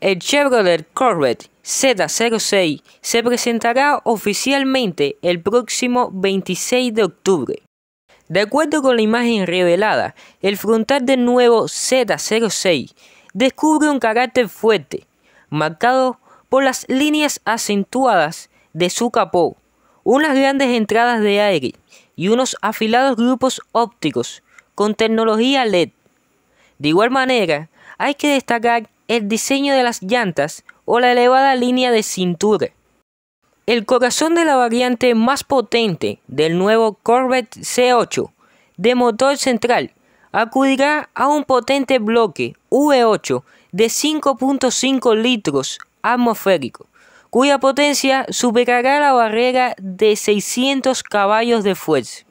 el Chevrolet Corvette Z06 se presentará oficialmente el próximo 26 de octubre. De acuerdo con la imagen revelada, el frontal del nuevo Z06 descubre un carácter fuerte, marcado por las líneas acentuadas de su capó, unas grandes entradas de aire y unos afilados grupos ópticos con tecnología LED. De igual manera, hay que destacar el diseño de las llantas o la elevada línea de cintura. El corazón de la variante más potente del nuevo Corvette C8 de motor central acudirá a un potente bloque V8 e de 5.5 litros atmosférico, cuya potencia superará la barrera de 600 caballos de fuerza.